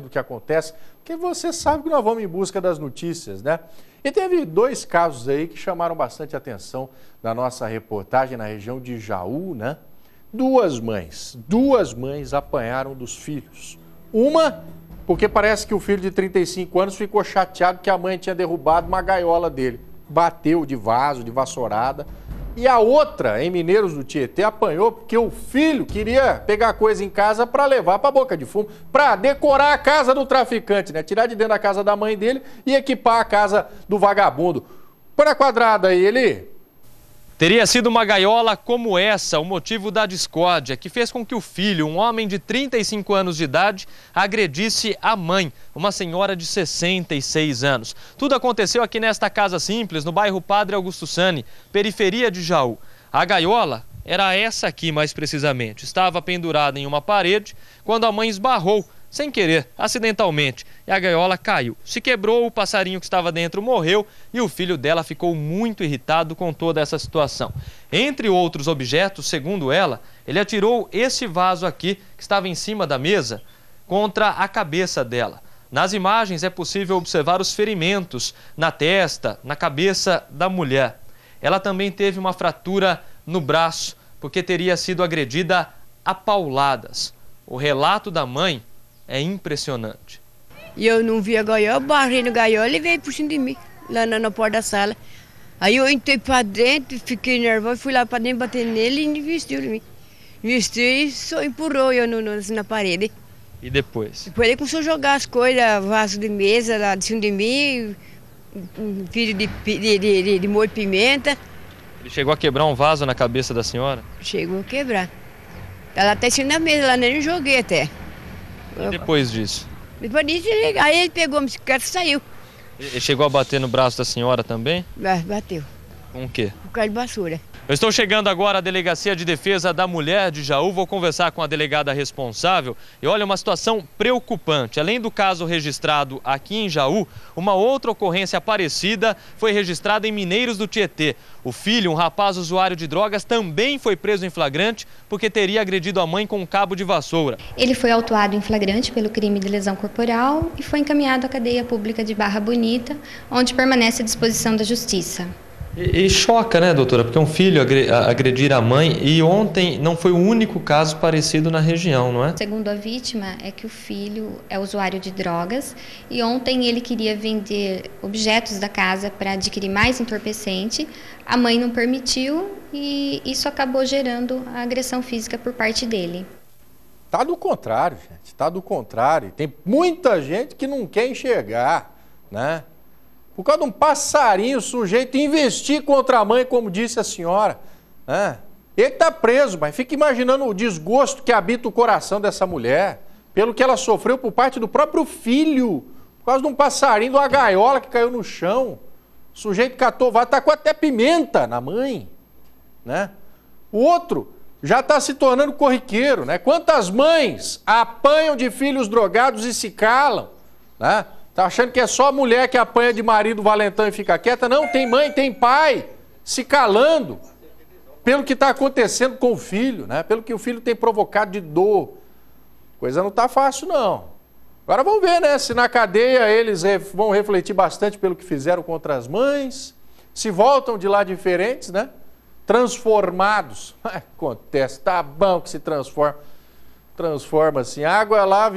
do que acontece, porque você sabe que nós vamos em busca das notícias, né? E teve dois casos aí que chamaram bastante atenção na nossa reportagem na região de Jaú, né? Duas mães, duas mães apanharam dos filhos. Uma, porque parece que o filho de 35 anos ficou chateado que a mãe tinha derrubado uma gaiola dele. Bateu de vaso, de vassourada, e a outra, em Mineiros do Tietê, apanhou porque o filho queria pegar coisa em casa para levar para boca de fumo, para decorar a casa do traficante, né? Tirar de dentro da casa da mãe dele e equipar a casa do vagabundo. Para quadrada aí, ele Teria sido uma gaiola como essa o motivo da discórdia que fez com que o filho, um homem de 35 anos de idade, agredisse a mãe, uma senhora de 66 anos. Tudo aconteceu aqui nesta casa simples, no bairro Padre Augusto Sani, periferia de Jaú. A gaiola era essa aqui, mais precisamente. Estava pendurada em uma parede quando a mãe esbarrou sem querer, acidentalmente, e a gaiola caiu. Se quebrou, o passarinho que estava dentro morreu e o filho dela ficou muito irritado com toda essa situação. Entre outros objetos, segundo ela, ele atirou esse vaso aqui, que estava em cima da mesa, contra a cabeça dela. Nas imagens é possível observar os ferimentos na testa, na cabeça da mulher. Ela também teve uma fratura no braço, porque teria sido agredida a pauladas. O relato da mãe é impressionante. E eu não vi a gaiola, barrei no gaiola e veio por cima de mim, lá na, na porta da sala. Aí eu entrei para dentro, fiquei nervoso, fui lá para dentro, bater nele e investiu em mim. Investiu e só empurrou eu no, no, assim, na parede. E depois? Depois ele começou a jogar as coisas, vaso de mesa lá de cima de mim, filho de, de, de, de, de molho de pimenta. Ele chegou a quebrar um vaso na cabeça da senhora? Chegou a quebrar. Ela até em cima da mesa, lá nem joguei até. E depois disso? Depois disso, ele, aí ele pegou a bicicleta e saiu. Ele chegou a bater no braço da senhora também? Bateu. Com o quê? Por causa de vassoura. Eu estou chegando agora à Delegacia de Defesa da Mulher de Jaú, vou conversar com a delegada responsável. E olha, uma situação preocupante. Além do caso registrado aqui em Jaú, uma outra ocorrência parecida foi registrada em Mineiros do Tietê. O filho, um rapaz usuário de drogas, também foi preso em flagrante porque teria agredido a mãe com um cabo de vassoura. Ele foi autuado em flagrante pelo crime de lesão corporal e foi encaminhado à cadeia pública de Barra Bonita, onde permanece à disposição da Justiça. E, e, choca, né, doutora? Porque um filho agredir a mãe e ontem não foi o único caso parecido na região, não é? Segundo a vítima, é que o filho é usuário de drogas e ontem ele queria vender objetos da casa para adquirir mais entorpecente. A mãe não permitiu e isso acabou gerando a agressão física por parte dele. Tá do contrário, gente. Tá do contrário. Tem muita gente que não quer enxergar, né? Por causa de um passarinho, o sujeito investir contra a mãe, como disse a senhora. Né? Ele está preso, mas fica imaginando o desgosto que habita o coração dessa mulher, pelo que ela sofreu por parte do próprio filho, por causa de um passarinho, de uma gaiola que caiu no chão. O sujeito catou, vai, tacou tá até pimenta na mãe. Né? O outro já está se tornando corriqueiro, né? Quantas mães apanham de filhos drogados e se calam, né? Tá achando que é só mulher que apanha de marido valentão e fica quieta? Não, tem mãe, tem pai se calando pelo que está acontecendo com o filho, né? pelo que o filho tem provocado de dor. Coisa não está fácil, não. Agora vamos ver, né? Se na cadeia eles vão refletir bastante pelo que fizeram contra as mães, se voltam de lá diferentes, né? Transformados. Acontece, tá bom que se transforma. Transforma assim, água lá,